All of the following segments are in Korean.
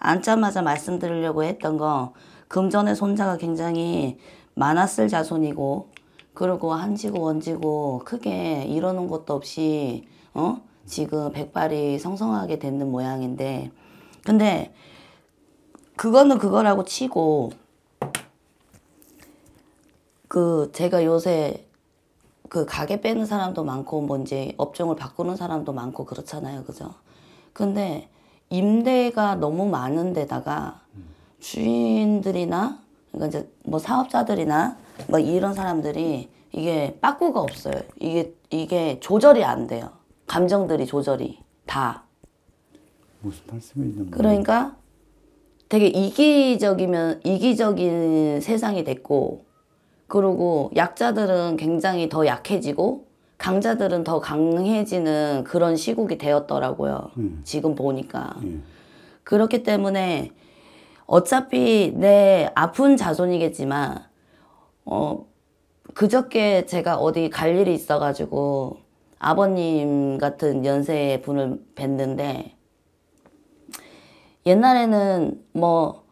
앉자마자 말씀드리려고 했던 거 금전의 손자가 굉장히 많았을 자손이고 그리고 한지고 원지고 크게 이러는 것도 없이 어 지금 백발이 성성하게 되는 모양인데 근데 그거는 그거라고 치고 그 제가 요새 그 가게 빼는 사람도 많고 뭔지 뭐 업종을 바꾸는 사람도 많고 그렇잖아요 그죠 근데 임대가 너무 많은 데다가 주인들이나 그러니까 이제 뭐 사업자들이나 뭐 이런 사람들이 이게 빠꾸가 없어요. 이게 이게 조절이 안 돼요. 감정들이 조절이 다. 무슨 말씀이 있는 거예요? 그러니까 되게 이기적이면 이기적인 세상이 됐고 그리고 약자들은 굉장히 더 약해지고 강자들은 더 강해지는 그런 시국이 되었더라고요. 음. 지금 보니까. 음. 그렇기 때문에 어차피 내 아픈 자손이겠지만, 어, 그저께 제가 어디 갈 일이 있어가지고 아버님 같은 연세 분을 뵀는데, 옛날에는 뭐,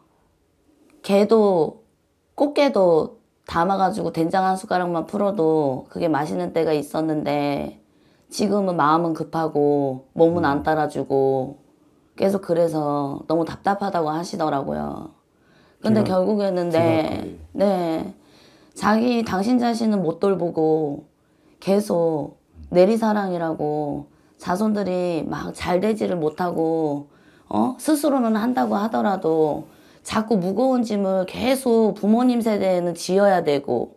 개도, 꽃게도 담아가지고 된장 한 숟가락만 풀어도 그게 맛있는 때가 있었는데 지금은 마음은 급하고 몸은 안 음. 따라주고 계속 그래서 너무 답답하다고 하시더라고요. 근데 제가, 결국에는 네, 네. 자기 당신 자신은 못 돌보고 계속 내리사랑이라고 자손들이 막 잘 되지를 못하고 어? 스스로는 한다고 하더라도 자꾸 무거운 짐을 계속 부모님 세대에는 지어야 되고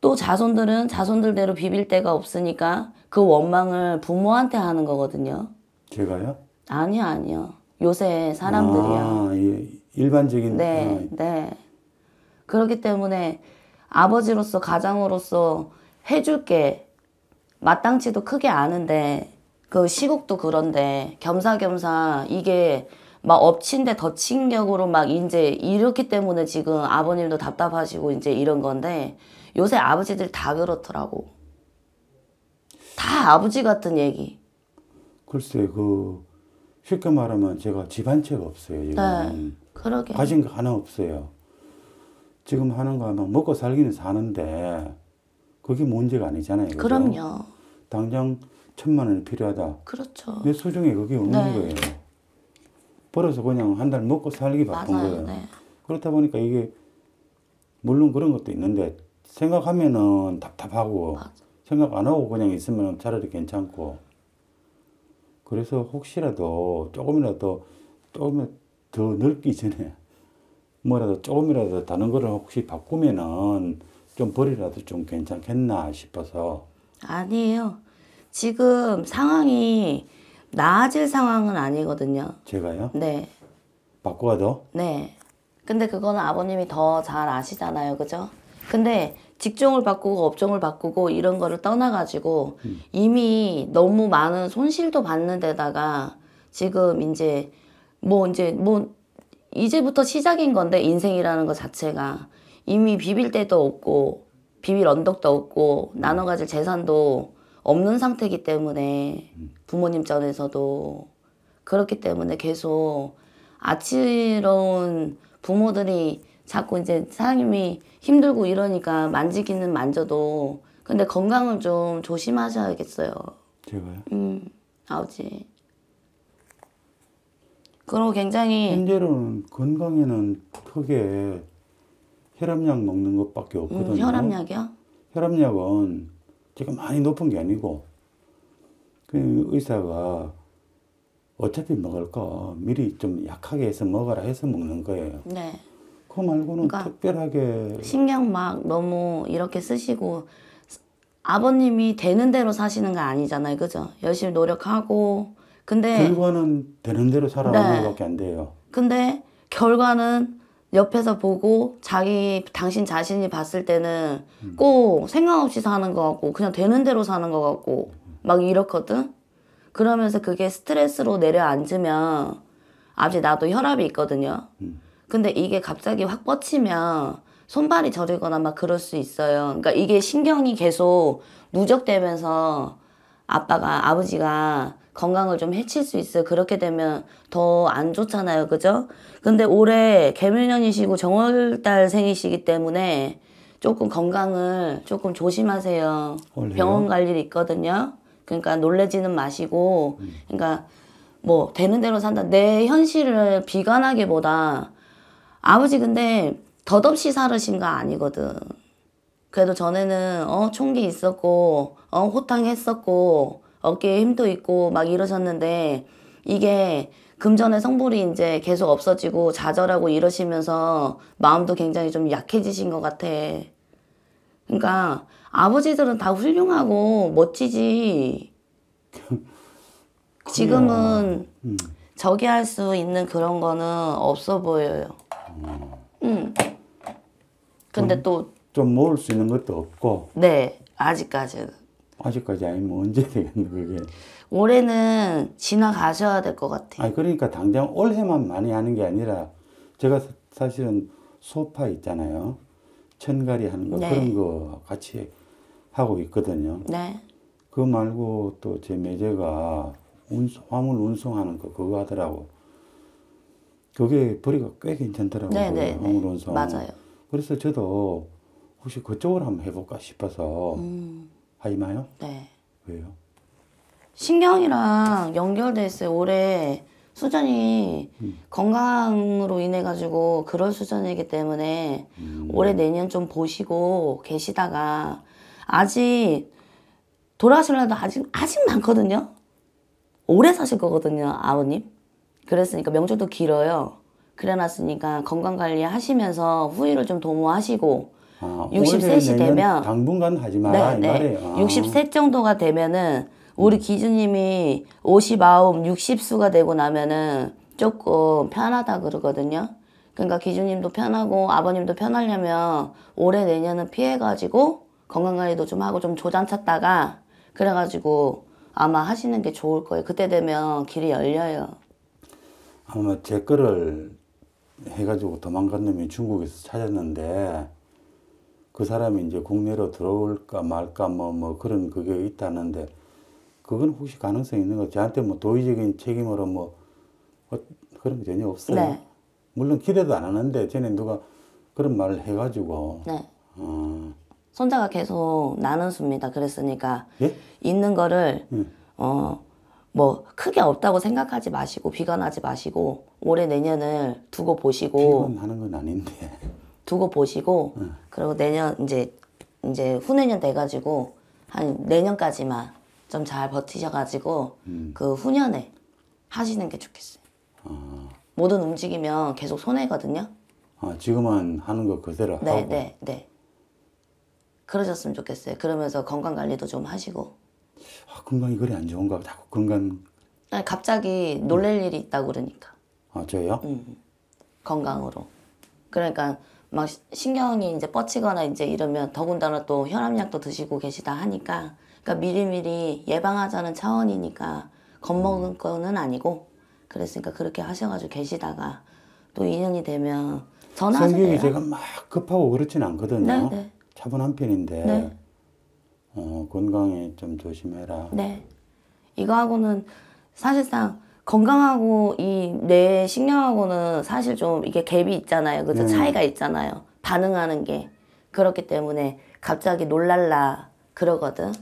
또 자손들은 자손들대로 비빌 데가 없으니까 그 원망을 부모한테 하는 거거든요. 제가요? 아니요, 아니요. 요새 사람들이요. 아, 예. 일반적인. 네, 아. 네. 그렇기 때문에 아버지로서 가장으로서 해줄 게 마땅치도 크게 아는데 그 시국도 그런데 겸사겸사 이게 막 엎친데 덧친 격으로 막 이제 이렇기 때문에 지금 아버님도 답답하시고 이제 이런 건데 요새 아버지들 다 그렇더라고. 다 아버지 같은 얘기. 글쎄 그 쉽게 말하면 제가 집 한 채가 없어요. 지금. 네, 그러게. 가진 거 하나 없어요. 지금 하는 거 하면 먹고 살기는 사는데 그게 문제가 아니잖아요. 그죠? 그럼요 당장 천만 원이 필요하다. 그렇죠. 내 소중에 그게 없는 네. 거예요. 벌어서 그냥 한 달 먹고 살기 바쁜 맞아요. 거예요. 네. 그렇다 보니까 이게 물론 그런 것도 있는데 생각하면은 답답하고 맞아. 생각 안 하고 그냥 있으면 차라리 괜찮고 그래서 혹시라도 조금이라도 조금 더 늙기 전에 뭐라도 조금이라도 다른 거를 혹시 바꾸면은 좀 버리라도 좀 괜찮겠나 싶어서 아니에요. 지금 상황이 나아질 상황은 아니거든요. 제가요? 네. 바꿔가 더? 네. 근데 그거는 아버님이 더 잘 아시잖아요. 그죠? 근데 직종을 바꾸고 업종을 바꾸고 이런 거를 떠나가지고 음. 이미 너무 많은 손실도 받는 데다가 지금 이제 뭐 이제 뭐 이제부터 시작인 건데 인생이라는 것 자체가 이미 비빌 데도 없고 비빌 언덕도 없고 나눠 가질 재산도 없는 상태이기 때문에 음. 부모님 전에서도 그렇기 때문에 계속 아치로운 부모들이 자꾸 이제 사장님이 힘들고 이러니까 만지기는 만져도 근데 건강을 좀 조심하셔야겠어요. 제가요? 음 아버지. 그리고 굉장히 현재로는 건강에는 크게 혈압약 먹는 것밖에 음, 없거든요. 음, 혈압약이요? 혈압약은 제가 많이 높은 게 아니고 그 의사가 어차피 먹을 거 미리 좀 약하게 해서 먹어라 해서 먹는 거예요. 네. 그거 말고는 그러니까 특별하게 신경 막 너무 이렇게 쓰시고 아버님이 되는 대로 사시는 건 아니잖아요, 그죠? 열심히 노력하고 근데 결과는 되는 대로 살아가는 네. 것밖에 안 돼요. 근데 결과는 옆에서 보고 자기 당신 자신이 봤을 때는 음. 꼭 생각 없이 사는 것 같고 그냥 되는 대로 사는 것 같고 막 이렇거든. 그러면서 그게 스트레스로 내려앉으면 아직 나도 혈압이 있거든요. 음. 근데 이게 갑자기 확 뻗치면 손발이 저리거나 막 그럴 수 있어요. 그러니까 이게 신경이 계속 누적되면서 아빠가 아버지가 건강을 좀 해칠 수 있어요. 그렇게 되면 더 안 좋잖아요. 그죠? 근데 올해 개묘년이시고 정월달 생이시기 때문에 조금 건강을 조금 조심하세요. 원래요? 병원 갈 일 있거든요. 그러니까 놀래지는 마시고, 그러니까 뭐 되는 대로 산다. 내 현실을 비관하기보다 아버지 근데 덧없이 살으신 거 아니거든. 그래도 전에는 어 총기 있었고, 어 호탕 했었고, 어깨에 힘도 있고 막 이러셨는데 이게 금전의 성불이 이제 계속 없어지고 좌절하고 이러시면서 마음도 굉장히 좀 약해지신 것 같아. 그러니까 아버지들은 다 훌륭하고 멋지지. 지금은 음. 저기 할 수 있는 그런 거는 없어 보여요. 음. 음. 근데 또. 좀 모을 수 있는 것도 없고. 네, 아직까지는. 아직까지 아니면 언제 되겠노 그게 올해는 지나가셔야 될 것 같아요 아니 그러니까 당장 올해만 많이 하는 게 아니라 제가 사실은 소파 있잖아요 천갈이 하는 거 네. 그런 거 같이 하고 있거든요 네. 그 말고 또 제 매제가 운송, 화물 운송하는 거 그거 하더라고 그게 벌이가 꽤 괜찮더라고요 네네 네, 네. 화물 운송 맞아요 그래서 저도 혹시 그쪽을 한번 해볼까 싶어서 음. 하이마요? 네. 왜요? 신경이랑 연결돼 있어요. 올해 수전이 음. 건강으로 인해 가지고 그럴 수전이기 때문에 음. 올해 내년 좀 보시고 계시다가 아직 돌아가실려도 아직 아직 많거든요. 오래 사실 거거든요, 아버님. 그랬으니까 명절도 길어요. 그래놨으니까 건강 관리 하시면서 후유를 좀 도모하시고 어, 63시 되면 당분간 하지 마라 네, 네. 아. 63 정도가 되면은 우리 기준님이 59, 60수가 되고 나면은 조금 편하다 그러거든요. 그러니까 기준님도 편하고 아버님도 편하려면 올해 내년은 피해가지고 건강관리도 좀 하고 좀 조장 쳤다가 그래가지고 아마 하시는 게 좋을 거예요. 그때 되면 길이 열려요. 아마 제 거를 해가지고 도망간 놈이 중국에서 찾았는데 그 사람이 이제 국내로 들어올까 말까 뭐, 뭐 그런 그게 있다는데 그건 혹시 가능성이 있는 거 저한테 뭐 도의적인 책임으로 뭐 어, 그런 게 전혀 없어요. 네. 물론 기대도 안 하는데 전에 누가 그런 말을 해가지고 네. 어. 손자가 계속 나는 수입니다. 그랬으니까 예? 있는 거를 예. 어뭐 크게 없다고 생각하지 마시고 비관하지 마시고 올해 내년을 두고 보시고 비관하는 건 아닌데 두고 보시고 네. 그리고 내년 이제 이제 후내년 돼가지고 한 내년까지만 좀 잘 버티셔가지고 음. 그 후년에 하시는 게 좋겠어요. 아. 모든 움직이면 계속 손해거든요. 아 지금은 하는 거 그대로 네, 하고. 네네 네. 그러셨으면 좋겠어요. 그러면서 건강 관리도 좀 하시고. 아, 건강이 그리 안 좋은가? 자꾸 건강. 아 갑자기 놀랄 음. 일이 있다고 그러니까. 아 저요? 음, 음. 건강으로. 그러니까 막 신경이 이제 뻗치거나 이제 이러면 더군다나 또 혈압약도 드시고 계시다 하니까 그러니까 미리미리 예방하자는 차원이니까 겁먹은 음. 거는 아니고 그랬으니까 그렇게 하셔가지고 계시다가 또 인연이 되면 전화하세요. 성격이 제가 막 급하고 그렇진 않거든요. 네, 네. 차분한 편인데 네. 어, 건강에 좀 조심해라. 네. 이거하고는 사실상 건강하고 이 뇌신경하고는 사실 좀 이게 갭이 있잖아요. 그래서 음. 차이가 있잖아요. 반응하는 게 그렇기 때문에 갑자기 놀랄라 그러거든.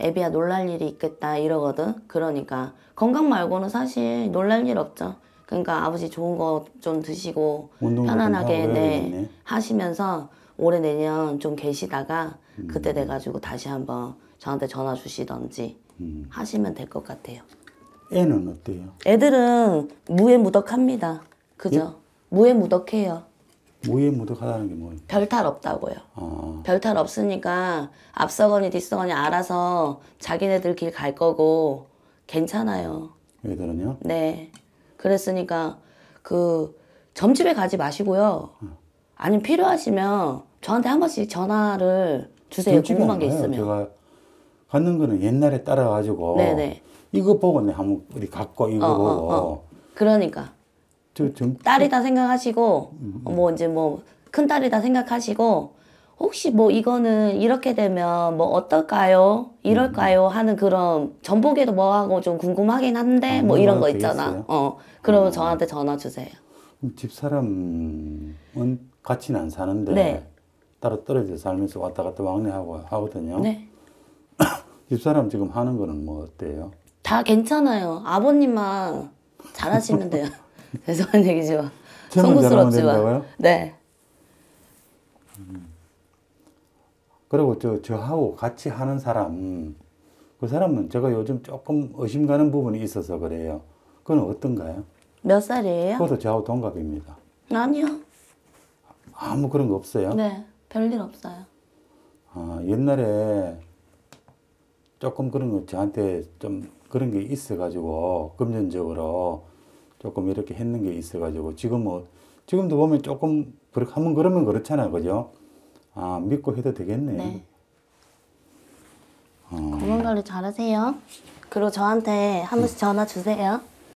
애비야 놀랄 일이 있겠다 이러거든. 그러니까 건강 말고는 사실 놀랄 일 없죠. 그러니까 아버지 좋은 거 좀 드시고 편안하게 네, 하시면서 올해 내년 좀 계시다가 음. 그때 돼가지고 다시 한번 저한테 전화 주시던지 음. 하시면 될 것 같아요. 애는 어때요? 애들은 무해무덕합니다. 그죠? 예? 무해무덕해요. 무해무덕하다는 게 뭐예요? 별탈 없다고요. 아. 별탈 없으니까 앞서거니 뒤서거니 알아서 자기네들 길 갈 거고 괜찮아요. 애들은요? 네. 그랬으니까 그 점집에 가지 마시고요. 아니면 필요하시면 저한테 한 번씩 전화를 주세요. 궁금한 게 있으면. 제가 갖는 거는 옛날에 따라가지고 네네. 이거 보고 내 한번 우리 갖고 이거 어, 어 보고. 어, 어. 그러니까. 저, 저, 딸이다 생각하시고 음, 음. 뭐 이제 뭐 큰 딸이다 생각하시고 혹시 뭐 이거는 이렇게 되면 뭐 어떨까요? 이럴까요? 음. 하는 그런 전복에도 뭐하고 좀 궁금하긴 한데 아, 뭐 이런 거 있잖아. 되어요 어. 그러면 음. 저한테 전화 주세요. 집사람은 같이는 안 사는데 네. 따로 떨어져 살면서 왔다 갔다 왕래하고 하거든요. 네. 집사람 지금 하는 거는 뭐 어때요? 다 괜찮아요. 아버님만 잘하시면 돼요. 죄송한 얘기지만. 송구스럽지만. 네. 음. 그리고 저, 저하고 같이 하는 사람, 그 사람은 제가 요즘 조금 의심 가는 부분이 있어서 그래요. 그건 어떤가요? 몇 살이에요? 그것도 저하고 동갑입니다. 아니요. 아무 그런 거 없어요? 네. 별일 없어요. 아, 옛날에 조금 그런 거 저한테 좀 그런 게 있어가지고 금전적으로 조금 이렇게 했는 게 있어가지고 지금 뭐 지금도 보면 조금 그렇게 하면 그러면 그렇잖아 그죠? 아 믿고 해도 되겠네. 네. 어. 건강 관리 잘하세요. 그리고 저한테 한 번씩 전화 주세요.